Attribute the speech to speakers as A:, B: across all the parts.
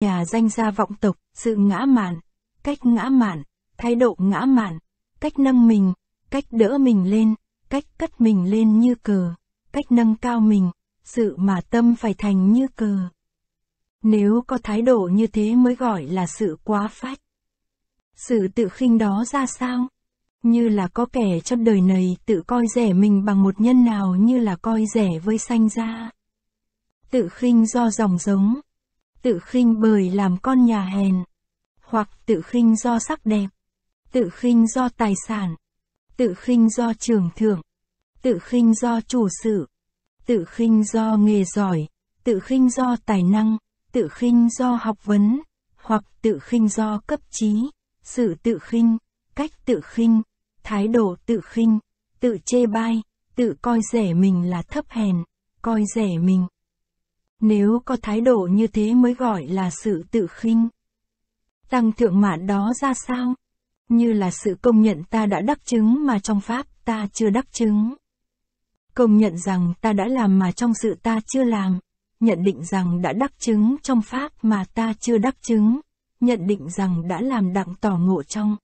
A: nhà danh gia vọng tộc, sự ngã mạn, cách ngã mạn, thái độ ngã mạn, cách nâng mình, cách đỡ mình lên, cách cất mình lên như cờ, cách nâng cao mình, sự mà tâm phải thành như cờ. Nếu có thái độ như thế mới gọi là sự quá phách. Sự tự khinh đó ra sao? Như là có kẻ trong đời này tự coi rẻ mình bằng một nhân nào như là coi rẻ với sanh ra. Tự khinh do dòng giống, tự khinh bởi làm con nhà hèn, hoặc tự khinh do sắc đẹp, tự khinh do tài sản, tự khinh do trường thượng, tự khinh do chủ sự, tự khinh do nghề giỏi, tự khinh do tài năng, tự khinh do học vấn, hoặc tự khinh do cấp trí, sự tự khinh, cách tự khinh, thái độ tự khinh, tự chê bai, tự coi rẻ mình là thấp hèn, coi rẻ mình nếu có thái độ như thế mới gọi là sự tự khinh. Tăng thượng mạn đó ra sao? Như là sự công nhận ta đã đắc chứng mà trong Pháp ta chưa đắc chứng. Công nhận rằng ta đã làm mà trong sự ta chưa làm. Nhận định rằng đã đắc chứng trong Pháp mà ta chưa đắc chứng. Nhận định rằng đã làm đặng tỏ ngộ trong.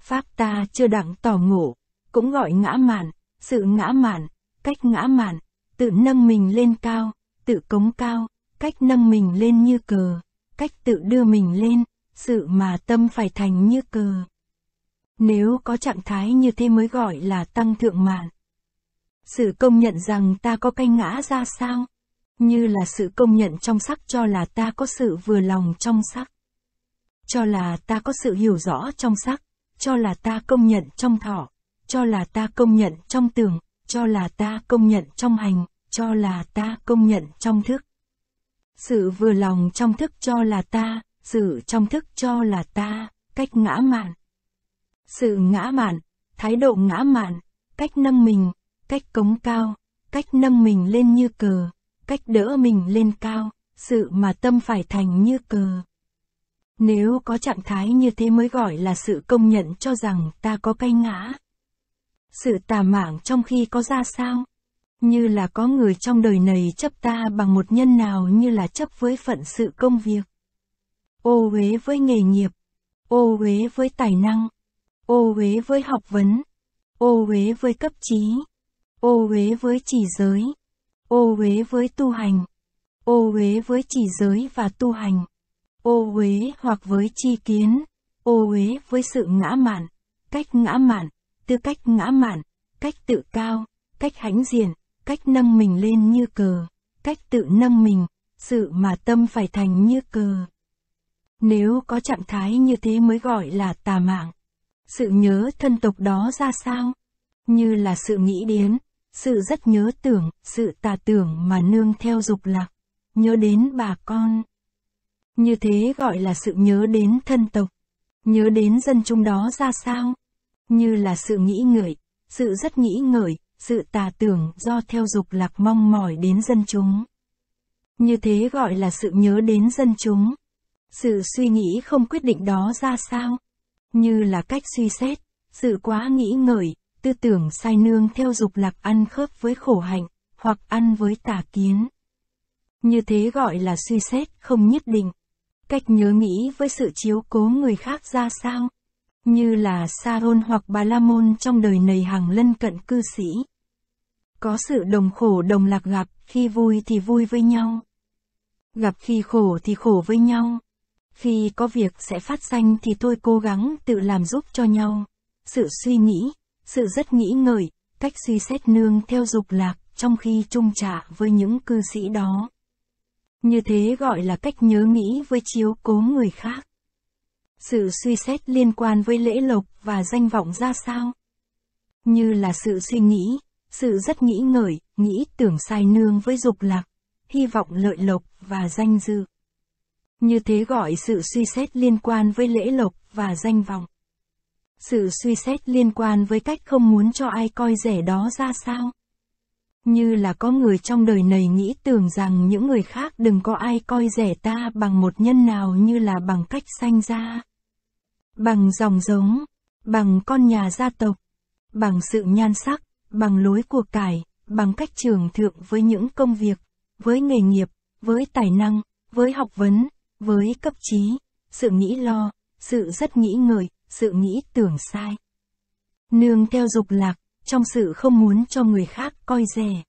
A: Pháp ta chưa đặng tỏ ngộ, cũng gọi ngã mạn, sự ngã mạn, cách ngã mạn, tự nâng mình lên cao tự cống cao, cách nâng mình lên như cờ, cách tự đưa mình lên, sự mà tâm phải thành như cờ. Nếu có trạng thái như thế mới gọi là tăng thượng mạn. Sự công nhận rằng ta có canh ngã ra sao? Như là sự công nhận trong sắc cho là ta có sự vừa lòng trong sắc. Cho là ta có sự hiểu rõ trong sắc, cho là ta công nhận trong thọ, cho là ta công nhận trong tưởng, cho là ta công nhận trong hành cho là ta công nhận trong thức. Sự vừa lòng trong thức cho là ta, sự trong thức cho là ta, cách ngã mạn. Sự ngã mạn, thái độ ngã mạn, cách nâng mình, cách cống cao, cách nâng mình lên như cờ, cách đỡ mình lên cao, sự mà tâm phải thành như cờ. Nếu có trạng thái như thế mới gọi là sự công nhận cho rằng ta có cái ngã. Sự tà mảng trong khi có ra sao? như là có người trong đời này chấp ta bằng một nhân nào như là chấp với phận sự công việc. Ô uế với nghề nghiệp, ô uế với tài năng, ô uế với học vấn, ô uế với cấp trí, ô uế với chỉ giới, ô uế với tu hành, ô uế với chỉ giới và tu hành, ô uế hoặc với chi kiến, ô uế với sự ngã mạn, cách ngã mạn, tư cách ngã mạn, cách tự cao, cách hãnh diện, cách nâng mình lên như cờ, cách tự nâng mình, sự mà tâm phải thành như cờ. Nếu có trạng thái như thế mới gọi là tà mạng. Sự nhớ thân tộc đó ra sao? Như là sự nghĩ đến, sự rất nhớ tưởng, sự tà tưởng mà nương theo dục lạc, nhớ đến bà con. Như thế gọi là sự nhớ đến thân tộc, nhớ đến dân chúng đó ra sao? Như là sự nghĩ ngợi, sự rất nghĩ ngợi, sự tà tưởng do theo dục lạc mong mỏi đến dân chúng. Như thế gọi là sự nhớ đến dân chúng. Sự suy nghĩ không quyết định đó ra sao? Như là cách suy xét, sự quá nghĩ ngợi, tư tưởng sai nương theo dục lạc ăn khớp với khổ hạnh, hoặc ăn với tà kiến. Như thế gọi là suy xét không nhất định. Cách nhớ nghĩ với sự chiếu cố người khác ra sao? như là Saron hoặc Bà La Môn trong đời nầy hàng lân cận cư sĩ. Có sự đồng khổ đồng lạc gặp, khi vui thì vui với nhau. Gặp khi khổ thì khổ với nhau. Khi có việc sẽ phát sanh thì tôi cố gắng tự làm giúp cho nhau. Sự suy nghĩ, sự rất nghĩ ngợi, cách suy xét nương theo dục lạc trong khi chung trả với những cư sĩ đó. Như thế gọi là cách nhớ nghĩ với chiếu cố người khác sự suy xét liên quan với lễ lộc và danh vọng ra sao? Như là sự suy nghĩ, sự rất nghĩ ngợi, nghĩ tưởng sai nương với dục lạc, hy vọng lợi lộc và danh dư Như thế gọi sự suy xét liên quan với lễ lộc và danh vọng. Sự suy xét liên quan với cách không muốn cho ai coi rẻ đó ra sao? Như là có người trong đời này nghĩ tưởng rằng những người khác đừng có ai coi rẻ ta bằng một nhân nào như là bằng cách sanh ra bằng dòng giống, bằng con nhà gia tộc, bằng sự nhan sắc, bằng lối của cải, bằng cách trưởng thượng với những công việc, với nghề nghiệp, với tài năng, với học vấn, với cấp trí, sự nghĩ lo, sự rất nghĩ ngợi, sự nghĩ tưởng sai. Nương theo dục lạc, trong sự không muốn cho người khác coi rẻ.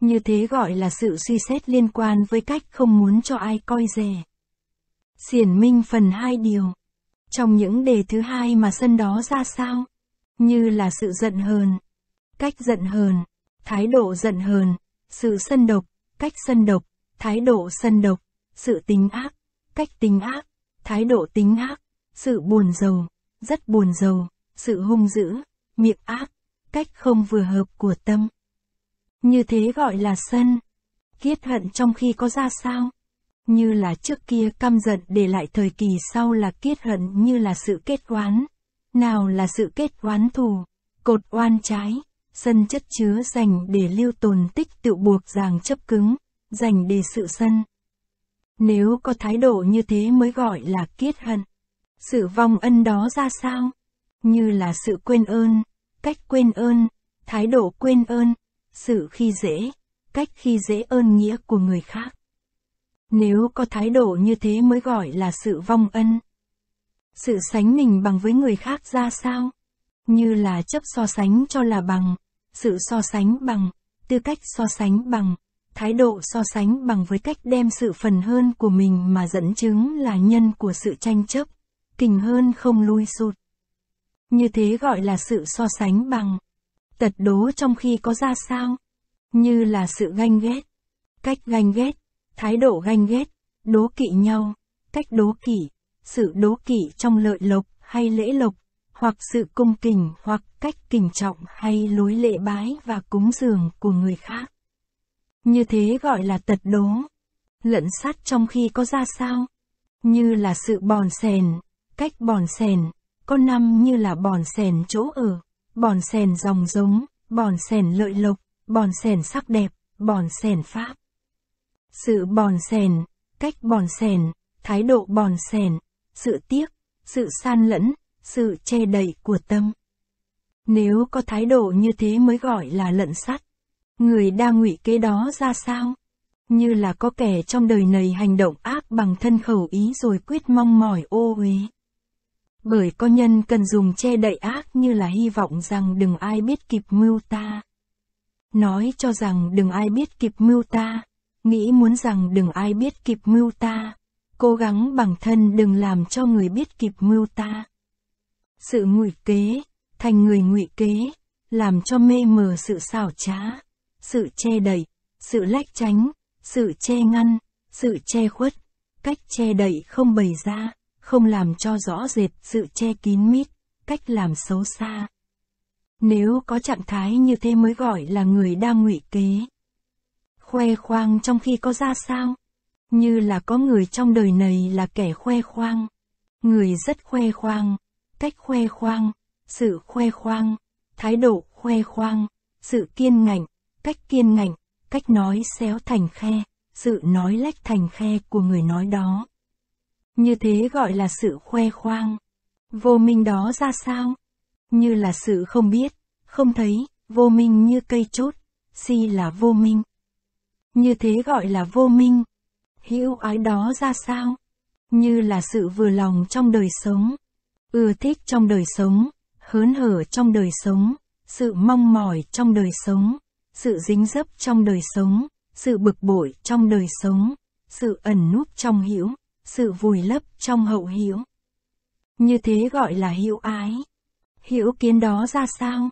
A: Như thế gọi là sự suy xét liên quan với cách không muốn cho ai coi rẻ. Xiển minh phần hai điều trong những đề thứ hai mà sân đó ra sao? Như là sự giận hờn, cách giận hờn, thái độ giận hờn, sự sân độc, cách sân độc, thái độ sân độc, sự tính ác, cách tính ác, thái độ tính ác, sự buồn giàu, rất buồn giàu, sự hung dữ, miệng ác, cách không vừa hợp của tâm. Như thế gọi là sân. Kiết hận trong khi có ra sao? như là trước kia căm giận để lại thời kỳ sau là kiết hận như là sự kết oán, nào là sự kết oán thù, cột oan trái, sân chất chứa dành để lưu tồn tích tự buộc ràng chấp cứng, dành để sự sân. Nếu có thái độ như thế mới gọi là kiết hận. Sự vong ân đó ra sao? Như là sự quên ơn, cách quên ơn, thái độ quên ơn, sự khi dễ, cách khi dễ ơn nghĩa của người khác. Nếu có thái độ như thế mới gọi là sự vong ân. Sự sánh mình bằng với người khác ra sao? Như là chấp so sánh cho là bằng, sự so sánh bằng, tư cách so sánh bằng, thái độ so sánh bằng với cách đem sự phần hơn của mình mà dẫn chứng là nhân của sự tranh chấp, kình hơn không lui sụt. Như thế gọi là sự so sánh bằng, tật đố trong khi có ra sao, như là sự ganh ghét. Cách ganh ghét thái độ ganh ghét, đố kỵ nhau, cách đố kỵ, sự đố kỵ trong lợi lộc hay lễ lộc, hoặc sự cung kính hoặc cách kính trọng hay lối lễ bái và cúng dường của người khác. Như thế gọi là tật đố. Lẫn sát trong khi có ra sao? Như là sự bòn sèn, cách bòn sèn, có năm như là bòn sèn chỗ ở, bòn sèn dòng giống, bòn sèn lợi lộc, bòn sèn sắc đẹp, bòn sèn pháp sự bòn sèn, cách bòn sèn, thái độ bòn sèn, sự tiếc, sự san lẫn, sự che đậy của tâm. Nếu có thái độ như thế mới gọi là lận sắt. Người đa ngụy kế đó ra sao? Như là có kẻ trong đời này hành động ác bằng thân khẩu ý rồi quyết mong mỏi ô uế. Bởi có nhân cần dùng che đậy ác như là hy vọng rằng đừng ai biết kịp mưu ta. Nói cho rằng đừng ai biết kịp mưu ta, nghĩ muốn rằng đừng ai biết kịp mưu ta, cố gắng bằng thân đừng làm cho người biết kịp mưu ta. Sự ngụy kế, thành người ngụy kế, làm cho mê mờ sự xảo trá, sự che đậy, sự lách tránh, sự che ngăn, sự che khuất, cách che đậy không bày ra, không làm cho rõ rệt sự che kín mít, cách làm xấu xa. Nếu có trạng thái như thế mới gọi là người đang ngụy kế. Khoe khoang trong khi có ra sao? Như là có người trong đời này là kẻ khoe khoang. Người rất khoe khoang, cách khoe khoang, sự khoe khoang, thái độ khoe khoang, sự kiên ngạnh, cách kiên ngạnh, cách nói xéo thành khe, sự nói lách thành khe của người nói đó. Như thế gọi là sự khoe khoang. Vô minh đó ra sao? Như là sự không biết, không thấy, vô minh như cây chốt, si là vô minh, như thế gọi là vô minh. Hữu ái đó ra sao? Như là sự vừa lòng trong đời sống, ưa thích trong đời sống, hớn hở trong đời sống, sự mong mỏi trong đời sống, sự dính dấp trong đời sống, sự bực bội trong đời sống, sự ẩn núp trong hữu, sự vùi lấp trong hậu hữu. Như thế gọi là hữu ái. Hữu kiến đó ra sao?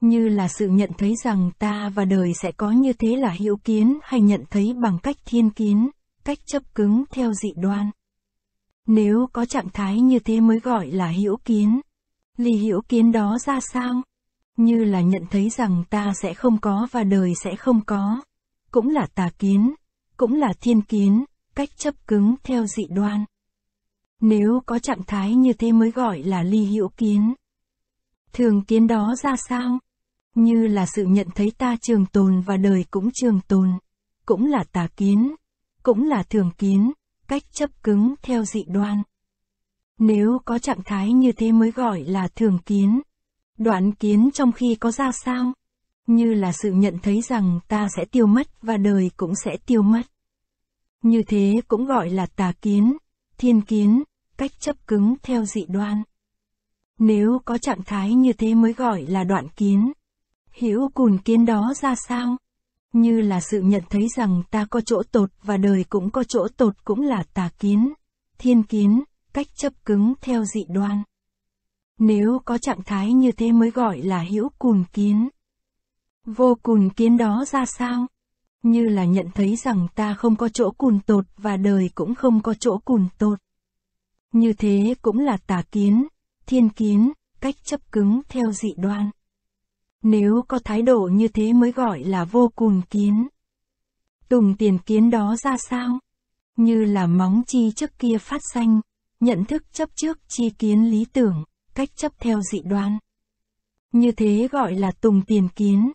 A: như là sự nhận thấy rằng ta và đời sẽ có như thế là hữu kiến hay nhận thấy bằng cách thiên kiến, cách chấp cứng theo dị đoan. Nếu có trạng thái như thế mới gọi là hữu kiến. Ly hữu kiến đó ra sao? Như là nhận thấy rằng ta sẽ không có và đời sẽ không có. Cũng là tà kiến, cũng là thiên kiến, cách chấp cứng theo dị đoan. Nếu có trạng thái như thế mới gọi là ly hữu kiến. Thường kiến đó ra sao? như là sự nhận thấy ta trường tồn và đời cũng trường tồn, cũng là tà kiến, cũng là thường kiến, cách chấp cứng theo dị đoan. Nếu có trạng thái như thế mới gọi là thường kiến. Đoạn kiến trong khi có ra sao? Như là sự nhận thấy rằng ta sẽ tiêu mất và đời cũng sẽ tiêu mất. Như thế cũng gọi là tà kiến, thiên kiến, cách chấp cứng theo dị đoan. Nếu có trạng thái như thế mới gọi là đoạn kiến hiểu cùn kiến đó ra sao? Như là sự nhận thấy rằng ta có chỗ tột và đời cũng có chỗ tột cũng là tà kiến, thiên kiến, cách chấp cứng theo dị đoan. Nếu có trạng thái như thế mới gọi là hiểu cùn kiến. Vô cùn kiến đó ra sao? Như là nhận thấy rằng ta không có chỗ cùn tột và đời cũng không có chỗ cùn tột. Như thế cũng là tà kiến, thiên kiến, cách chấp cứng theo dị đoan. Nếu có thái độ như thế mới gọi là vô cùng kiến. Tùng tiền kiến đó ra sao? Như là móng chi trước kia phát xanh, nhận thức chấp trước chi kiến lý tưởng, cách chấp theo dị đoan. Như thế gọi là tùng tiền kiến.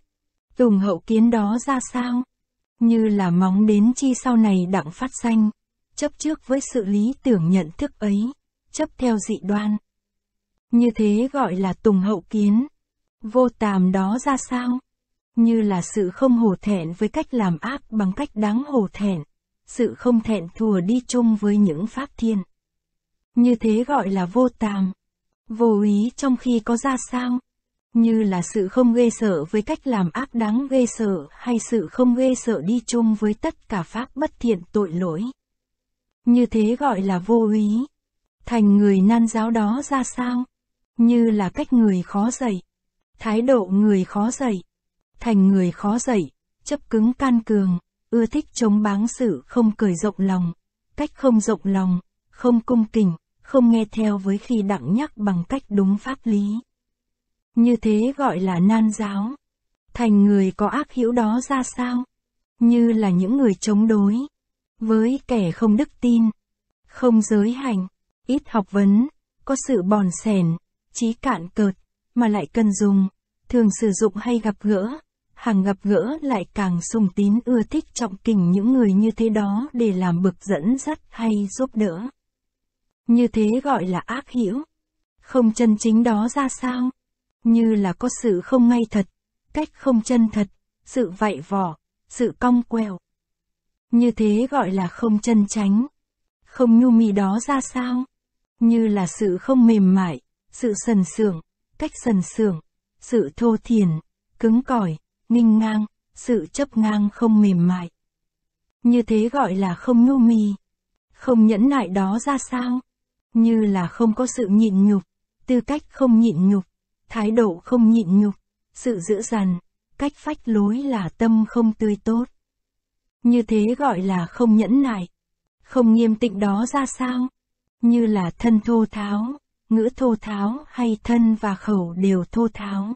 A: Tùng hậu kiến đó ra sao? Như là móng đến chi sau này đặng phát xanh, chấp trước với sự lý tưởng nhận thức ấy, chấp theo dị đoan. Như thế gọi là tùng hậu kiến. Vô tàm đó ra sao? Như là sự không hổ thẹn với cách làm ác bằng cách đáng hổ thẹn, sự không thẹn thùa đi chung với những pháp thiên. Như thế gọi là vô tàm. Vô ý trong khi có ra sao? Như là sự không ghê sợ với cách làm ác đáng ghê sợ hay sự không ghê sợ đi chung với tất cả pháp bất thiện tội lỗi. Như thế gọi là vô ý. Thành người nan giáo đó ra sao? Như là cách người khó dạy Thái độ người khó dạy. Thành người khó dạy, chấp cứng can cường, ưa thích chống báng sự không cười rộng lòng, cách không rộng lòng, không cung kính, không nghe theo với khi đặng nhắc bằng cách đúng pháp lý. Như thế gọi là nan giáo. Thành người có ác hữu đó ra sao? Như là những người chống đối. Với kẻ không đức tin, không giới hành, ít học vấn, có sự bòn sẻn trí cạn cợt, mà lại cần dùng, thường sử dụng hay gặp gỡ, hàng gặp gỡ lại càng sùng tín ưa thích trọng kình những người như thế đó để làm bực dẫn dắt hay giúp đỡ. Như thế gọi là ác hiểu. Không chân chính đó ra sao? Như là có sự không ngay thật, cách không chân thật, sự vạy vỏ, sự cong queo Như thế gọi là không chân tránh. Không nhu mì đó ra sao? Như là sự không mềm mại, sự sần sượng cách sần sưởng, sự thô thiển, cứng cỏi, ninh ngang, sự chấp ngang không mềm mại. Như thế gọi là không nhu mì. Không nhẫn nại đó ra sao? Như là không có sự nhịn nhục, tư cách không nhịn nhục, thái độ không nhịn nhục, sự giữ dằn, cách phách lối là tâm không tươi tốt. Như thế gọi là không nhẫn nại. Không nghiêm tịnh đó ra sao? Như là thân thô tháo, ngữ thô tháo hay thân và khẩu đều thô tháo.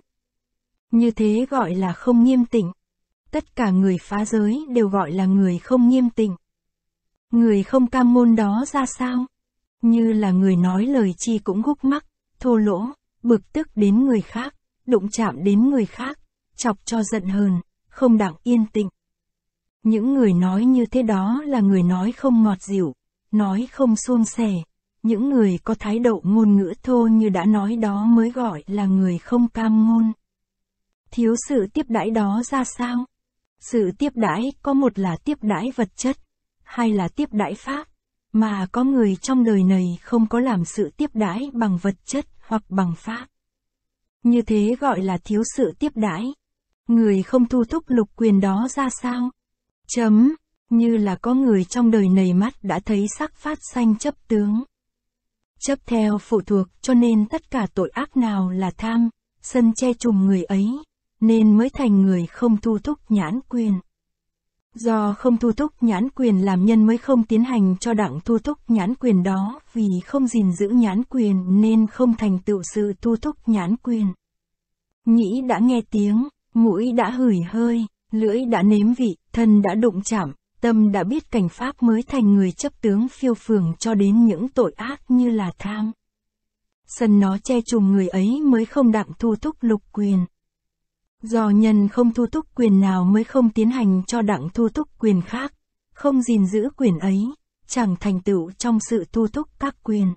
A: Như thế gọi là không nghiêm tịnh. Tất cả người phá giới đều gọi là người không nghiêm tịnh. Người không cam môn đó ra sao? Như là người nói lời chi cũng gúc mắc, thô lỗ, bực tức đến người khác, đụng chạm đến người khác, chọc cho giận hờn, không đặng yên tịnh. Những người nói như thế đó là người nói không ngọt dịu, nói không suông sẻ, những người có thái độ ngôn ngữ thô như đã nói đó mới gọi là người không cam ngôn thiếu sự tiếp đãi đó ra sao sự tiếp đãi có một là tiếp đãi vật chất hay là tiếp đãi pháp mà có người trong đời này không có làm sự tiếp đãi bằng vật chất hoặc bằng pháp như thế gọi là thiếu sự tiếp đãi người không thu thúc lục quyền đó ra sao chấm như là có người trong đời này mắt đã thấy sắc phát xanh chấp tướng Chấp theo phụ thuộc cho nên tất cả tội ác nào là tham, sân che trùm người ấy, nên mới thành người không thu thúc nhãn quyền. Do không thu thúc nhãn quyền làm nhân mới không tiến hành cho đặng thu thúc nhãn quyền đó, vì không gìn giữ nhãn quyền nên không thành tựu sự thu thúc nhãn quyền. Nhĩ đã nghe tiếng, mũi đã hửi hơi, lưỡi đã nếm vị, thân đã đụng chạm, tâm đã biết cảnh pháp mới thành người chấp tướng phiêu phường cho đến những tội ác như là tham. Sân nó che chùm người ấy mới không đặng thu thúc lục quyền. Do nhân không thu thúc quyền nào mới không tiến hành cho đặng thu thúc quyền khác, không gìn giữ quyền ấy, chẳng thành tựu trong sự thu thúc các quyền.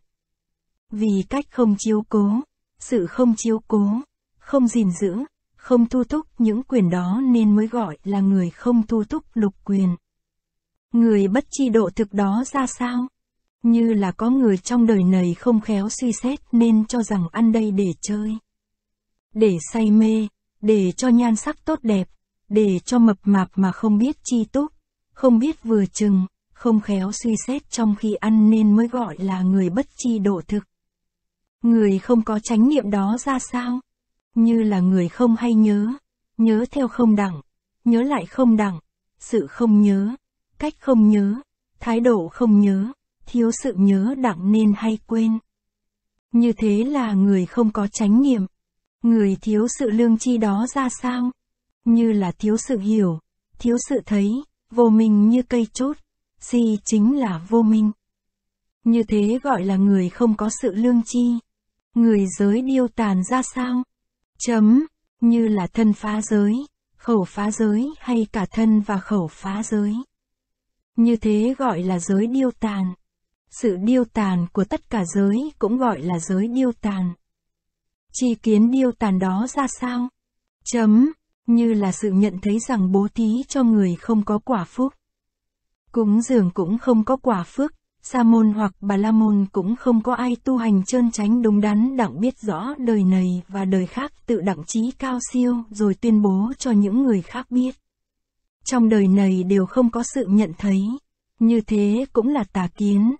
A: Vì cách không chiếu cố, sự không chiếu cố, không gìn giữ, không thu thúc những quyền đó nên mới gọi là người không thu thúc lục quyền. Người bất chi độ thực đó ra sao? Như là có người trong đời này không khéo suy xét nên cho rằng ăn đây để chơi. Để say mê, để cho nhan sắc tốt đẹp, để cho mập mạp mà không biết chi túc, không biết vừa chừng, không khéo suy xét trong khi ăn nên mới gọi là người bất chi độ thực. Người không có chánh niệm đó ra sao? Như là người không hay nhớ, nhớ theo không đẳng, nhớ lại không đẳng, sự không nhớ, cách không nhớ, thái độ không nhớ, thiếu sự nhớ đặng nên hay quên. Như thế là người không có chánh niệm. Người thiếu sự lương tri đó ra sao? Như là thiếu sự hiểu, thiếu sự thấy, vô minh như cây chốt, si chính là vô minh. Như thế gọi là người không có sự lương tri. Người giới điêu tàn ra sao? Chấm, như là thân phá giới, khẩu phá giới hay cả thân và khẩu phá giới. Như thế gọi là giới điêu tàn. Sự điêu tàn của tất cả giới cũng gọi là giới điêu tàn. Chi kiến điêu tàn đó ra sao? Chấm, như là sự nhận thấy rằng bố thí cho người không có quả phúc. Cúng dường cũng không có quả phước, sa môn hoặc bà la môn cũng không có ai tu hành trơn tránh đúng đắn đặng biết rõ đời này và đời khác tự đặng trí cao siêu rồi tuyên bố cho những người khác biết trong đời này đều không có sự nhận thấy. Như thế cũng là tà kiến.